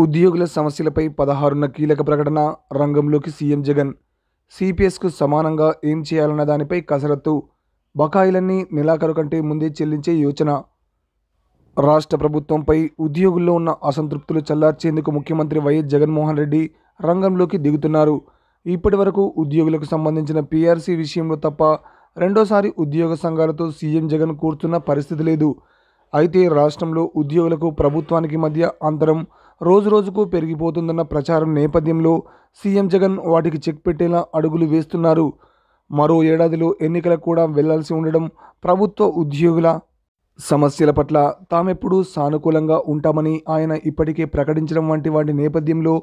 ఉద్యోగుల సమస్యలపై పదహారున్న కీలక ప్రకటన రంగంలోకి సీఎం జగన్ సిపిఎస్కు సమానంగా ఏం చేయాలన్న దానిపై కసరత్తు బకాయిలన్నీ నెలాఖరు కంటే ముందే చెల్లించే యోచన రాష్ట్ర ప్రభుత్వంపై ఉద్యోగుల్లో ఉన్న అసంతృప్తులు చల్లార్చేందుకు ముఖ్యమంత్రి వైఎస్ జగన్మోహన్ రెడ్డి రంగంలోకి దిగుతున్నారు ఇప్పటి వరకు ఉద్యోగులకు సంబంధించిన పీఆర్సీ విషయంలో తప్ప రెండోసారి ఉద్యోగ సంఘాలతో సీఎం జగన్ కూర్చున్న పరిస్థితి లేదు అయితే రాష్ట్రంలో ఉద్యోగులకు ప్రభుత్వానికి మధ్య అంతరం రోజురోజుకు పెరిగిపోతుందన్న ప్రచారం నేపథ్యంలో సీఎం జగన్ వాటికి చెక్ పెట్టేలా అడుగులు వేస్తున్నారు మరో ఏడాదిలో ఎన్నికలకు కూడా వెళ్లాల్సి ఉండడం ప్రభుత్వ ఉద్యోగుల సమస్యల పట్ల తామెప్పుడూ సానుకూలంగా ఉంటామని ఆయన ఇప్పటికే ప్రకటించడం వంటి వాటి నేపథ్యంలో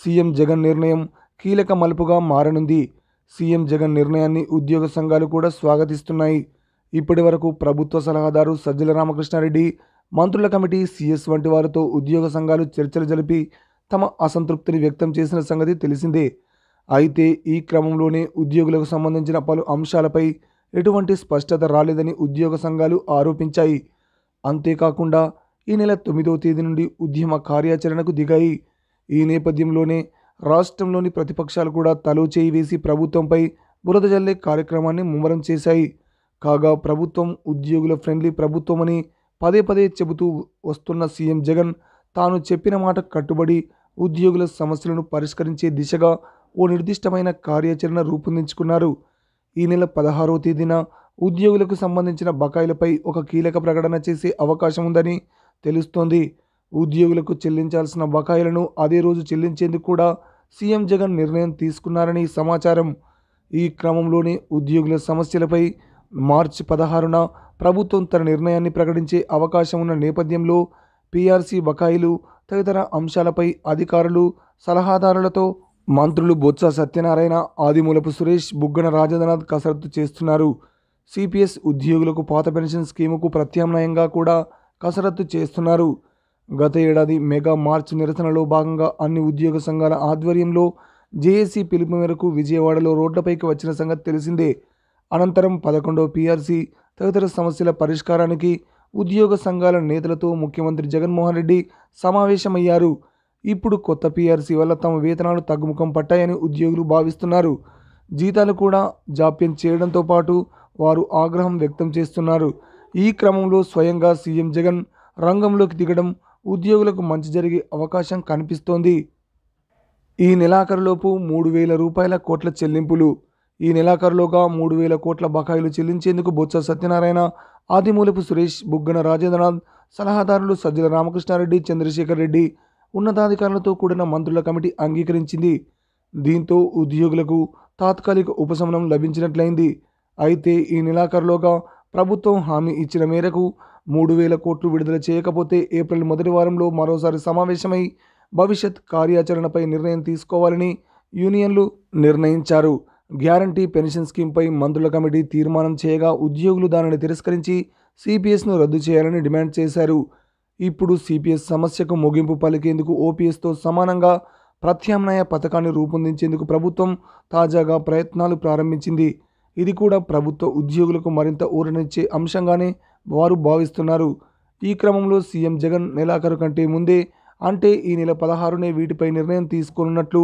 సీఎం జగన్ నిర్ణయం కీలక మలుపుగా మారనుంది సీఎం జగన్ నిర్ణయాన్ని ఉద్యోగ సంఘాలు కూడా స్వాగతిస్తున్నాయి ఇప్పటి వరకు ప్రభుత్వ సలహాదారు సజ్జల రామకృష్ణారెడ్డి మంత్రుల కమిటీ సీఎస్ వంటి వారితో ఉద్యోగ సంఘాలు చర్చలు జరిపి తమ అసంతృప్తిని వ్యక్తం చేసిన సంగతి తెలిసిందే అయితే ఈ క్రమంలోనే ఉద్యోగులకు సంబంధించిన పలు అంశాలపై ఎటువంటి స్పష్టత రాలేదని ఉద్యోగ సంఘాలు ఆరోపించాయి అంతేకాకుండా ఈ నెల తొమ్మిదవ తేదీ నుండి ఉద్యమ కార్యాచరణకు దిగాయి ఈ నేపథ్యంలోనే రాష్ట్రంలోని ప్రతిపక్షాలు కూడా తలో చేయి వేసి ప్రభుత్వంపై బురద జల్లే కార్యక్రమాన్ని ముమ్మరం చేశాయి కాగా ప్రభుత్వం ఉద్యోగుల ఫ్రెండ్లీ ప్రభుత్వమని పదే పదే చెబుతూ వస్తున్న సీఎం జగన్ తాను చెప్పిన మాట కట్టుబడి ఉద్యోగుల సమస్యలను పరిష్కరించే దిశగా ఓ నిర్దిష్టమైన కార్యాచరణ రూపొందించుకున్నారు ఈ నెల పదహారవ తేదీన ఉద్యోగులకు సంబంధించిన బకాయిలపై ఒక కీలక ప్రకటన చేసే అవకాశం ఉందని తెలుస్తోంది ఉద్యోగులకు చెల్లించాల్సిన బకాయిలను అదే రోజు చెల్లించేందుకు కూడా సీఎం జగన్ నిర్ణయం తీసుకున్నారని సమాచారం ఈ క్రమంలోనే ఉద్యోగుల సమస్యలపై మార్చి పదహారున ప్రభుత్వం తన నిర్ణయాన్ని ప్రకటించే అవకాశం ఉన్న నేపథ్యంలో పీఆర్సీ బకాయిలు తదితర అంశాలపై అధికారులు సలహాదారులతో మంత్రులు బొత్స సత్యనారాయణ ఆదిమూలపు సురేష్ బుగ్గన రాజేంద్రనాథ్ కసరత్తు చేస్తున్నారు సిపిఎస్ ఉద్యోగులకు పాత పెన్షన్ స్కీముకు ప్రత్యామ్నాయంగా కూడా కసరత్తు చేస్తున్నారు గత ఏడాది మెగా మార్చ్ నిరసనలో భాగంగా అన్ని ఉద్యోగ సంఘాల ఆధ్వర్యంలో జేఏసీ పిలుపు మేరకు విజయవాడలో రోడ్లపైకి వచ్చిన సంగతి తెలిసిందే అనంతరం పదకొండవ పీఆర్సీ తదితర సమస్యల పరిష్కారానికి ఉద్యోగ సంఘాల నేతలతో ముఖ్యమంత్రి జగన్మోహన్ రెడ్డి సమావేశమయ్యారు ఇప్పుడు కొత్త పీఆర్సీ వల్ల తమ వేతనాలు తగ్గుముఖం పట్టాయని ఉద్యోగులు భావిస్తున్నారు జీతాలు కూడా జాప్యం చేయడంతో పాటు వారు ఆగ్రహం వ్యక్తం చేస్తున్నారు ఈ క్రమంలో స్వయంగా సీఎం జగన్ రంగంలోకి దిగడం ఉద్యోగులకు మంచి జరిగే అవకాశం కనిపిస్తోంది ఈ నెలాఖరులోపు మూడు వేల రూపాయల కోట్ల చెల్లింపులు ఈ నెలాఖరులోగా మూడు వేల కోట్ల బకాయిలు చెల్లించేందుకు బొత్స సత్యనారాయణ ఆదిమూలపు సురేష్ బుగ్గన రాజేంద్రనాథ్ సలహాదారులు సజ్జల రామకృష్ణారెడ్డి చంద్రశేఖర్ రెడ్డి ఉన్నతాధికారులతో కూడిన మంత్రుల కమిటీ అంగీకరించింది దీంతో ఉద్యోగులకు తాత్కాలిక ఉపశమనం లభించినట్లయింది అయితే ఈ నెలాఖరులోగా ప్రభుత్వం హామీ ఇచ్చిన మేరకు మూడు వేల కోట్లు విడుదల చేయకపోతే ఏప్రిల్ మొదటి వారంలో మరోసారి సమావేశమై భవిష్యత్ కార్యాచరణపై నిర్ణయం తీసుకోవాలని యూనియన్లు నిర్ణయించారు గ్యారంటీ పెన్షన్ స్కీమ్పై మంత్రుల కమిటీ తీర్మానం చేయగా ఉద్యోగులు దానిని తిరస్కరించి సిపిఎస్ను రద్దు చేయాలని డిమాండ్ చేశారు ఇప్పుడు సిపిఎస్ సమస్యకు ముగింపు పలికేందుకు ఓపీఎస్తో సమానంగా ప్రత్యామ్నాయ పథకాన్ని రూపొందించేందుకు ప్రభుత్వం తాజాగా ప్రయత్నాలు ప్రారంభించింది ఇది కూడా ప్రభుత్వ ఉద్యోగులకు మరింత ఊరనిచ్చే అంశంగానే వారు భావిస్తున్నారు ఈ క్రమంలో సీఎం జగన్ నెలాఖరు కంటే ముందే అంటే ఈ నెల పదహారునే వీటిపై నిర్ణయం తీసుకున్నట్లు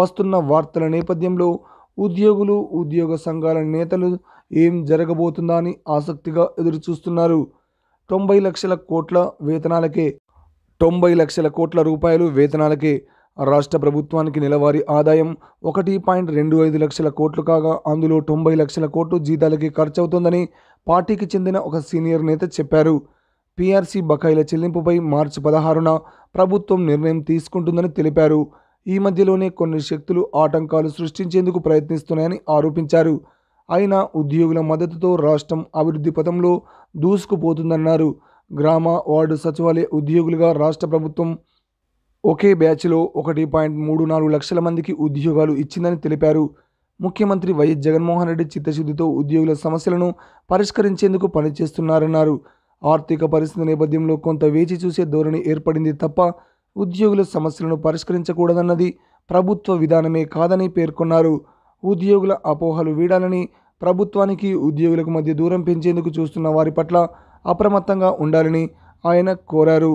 వస్తున్న వార్తల నేపథ్యంలో ఉద్యోగులు ఉద్యోగ సంఘాల నేతలు ఏం జరగబోతుందా అని ఆసక్తిగా ఎదురుచూస్తున్నారు తొంభై లక్షల కోట్ల వేతనాలకే తొంభై లక్షల కోట్ల రూపాయలు వేతనాలకే రాష్ట్ర ప్రభుత్వానికి నెలవారీ ఆదాయం ఒకటి పాయింట్ రెండు ఐదు లక్షల కోట్లు కాగా అందులో తొంభై లక్షల కోట్లు జీతాలకి అవుతుందని పార్టీకి చెందిన ఒక సీనియర్ నేత చెప్పారు పీఆర్సీ బకాయిల చెల్లింపుపై మార్చి పదహారున ప్రభుత్వం నిర్ణయం తీసుకుంటుందని తెలిపారు ఈ మధ్యలోనే కొన్ని శక్తులు ఆటంకాలు సృష్టించేందుకు ప్రయత్నిస్తున్నాయని ఆరోపించారు అయినా ఉద్యోగుల మద్దతుతో రాష్ట్రం అభివృద్ధి పథంలో దూసుకుపోతుందన్నారు గ్రామ వార్డు సచివాలయ ఉద్యోగులుగా రాష్ట్ర ప్రభుత్వం ఒకే బ్యాచ్లో ఒకటి పాయింట్ మూడు నాలుగు లక్షల మందికి ఉద్యోగాలు ఇచ్చిందని తెలిపారు ముఖ్యమంత్రి వైఎస్ జగన్మోహన్ రెడ్డి చిత్తశుద్ధితో ఉద్యోగుల సమస్యలను పరిష్కరించేందుకు పనిచేస్తున్నారన్నారు ఆర్థిక పరిస్థితి నేపథ్యంలో కొంత వేచి చూసే ధోరణి ఏర్పడింది తప్ప ఉద్యోగుల సమస్యలను పరిష్కరించకూడదన్నది ప్రభుత్వ విధానమే కాదని పేర్కొన్నారు ఉద్యోగుల అపోహలు వీడాలని ప్రభుత్వానికి ఉద్యోగులకు మధ్య దూరం పెంచేందుకు చూస్తున్న వారి పట్ల అప్రమత్తంగా ఉండాలని ఆయన కోరారు